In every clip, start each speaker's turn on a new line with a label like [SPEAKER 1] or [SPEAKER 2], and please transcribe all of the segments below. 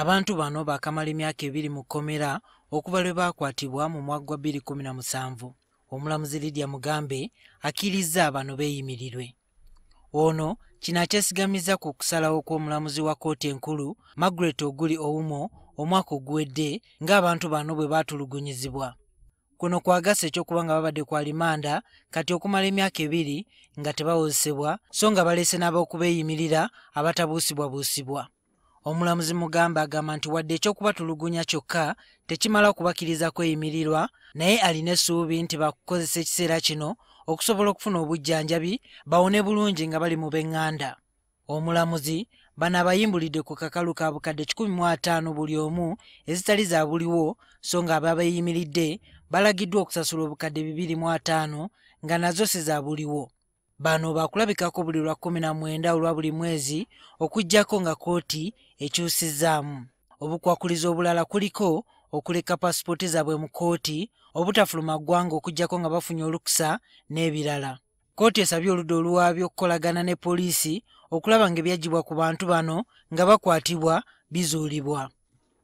[SPEAKER 1] abantu bano baakamala emyaka ebiri mu kkomera okuva lwe baakwatibwa mu mwaka gwa 217 omulamuzi lidya mugambe akkiriza bano beeyimirirwe ono kino akyesigamiza ku kusalawo kw'omulamuzi wa kkooti enkulu margaret oguli owumo omwaka oguwedde ng'abantu bano bwe baatulugunyizibwa kuno kwagasa ekyokuba nga babadde kwa limanda kati okumala emyaka ebiri nga tebawozesebwa so nga baleese n'ab'okubeeyimirira abatabuusibwabuusibwa omulamuzi mugamba agamba nti wadde ekyokubatulugunya kyokka tekimala okubakkiriza kweyimirirwa naye alina essuubi nti bakukozesa ekiseera kino okusobola okufuna obujjanjabi bawone bulungi nga bali mu b'enganda omulamuzi bano abayimbulidde ku kakalu ka bukadde 15 buli omu ezitali za buliwo so nga ababeyimiridde balagiddwa okusasula obukadde 25 nga nazo si za buliwo bano bakulabikako buli lwa kumi na mwenda olwa buli mwezi okuggyako nga kooti ekyusizzaamu obukwakulizo obulala kuliko okuleka paasipooti zaabwe mu kooti obutafuluma ggwanga okuggyako nga bafunye olukusa n'ebirala kooti esabye oludda oluwaabyo okukolagana ne poliisi okulaba ng'ebyaggibwa ku bantu bano nga bakwatibwa bizuulibwa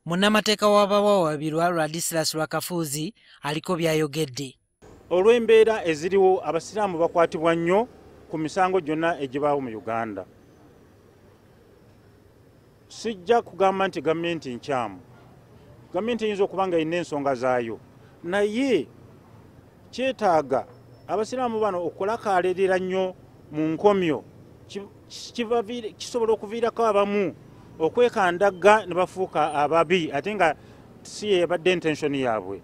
[SPEAKER 1] munnamateeka w'abawawabirwa ladisilas lwa kafuuzi aliko by'ayogedde
[SPEAKER 2] olw'embeera eziriwo abasiraamu bakwatibwa nnyo ku misango gyonna egibaawo mu uganda sijja kugamba nti gavumenti nkyamu gavumenti eyinza okuba nga erina ensonga zaayo naye kyetaaga abasiraamu bano okulakalerera nnyo mu nkomyo kisobola okuviirako abamu okwekandagga ne bafuuka ababi ate nga si yeyabadde intenshoni yaabwe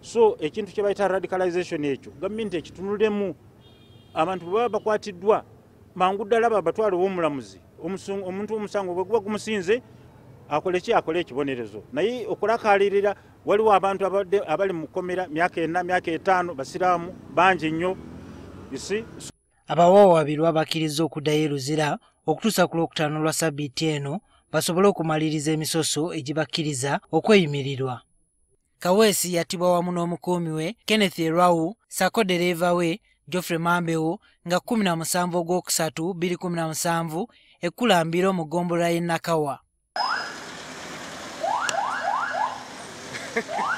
[SPEAKER 2] so ekintu kye baita radicalization ekyo gavumenti ekitunulemu abantu bwebaba bakwatiddwa mangu ddala babatwale owomulamuzi omuntu omusango bwe guba gumusinze akole ki akole ekibonerezo naye okulakalirira waliwo abantu abali mu kukomera myaka ena myaka etaano basiraamu bangi nnyo isi
[SPEAKER 1] abawawabirwa bakkiriza okuddayo eruzira okutuusa ku lwokutaano lwa sabbiiti eno basobole okumaliriza emisoso egibakkiriza okweyimirirwa kaweesi yatibwa wamu n'omukuumi we kenneth erwawu sako ddereeva we geoffrey mambewo nga 17 ogwokusatu 217 ekulambira omugombolwa y'enakawa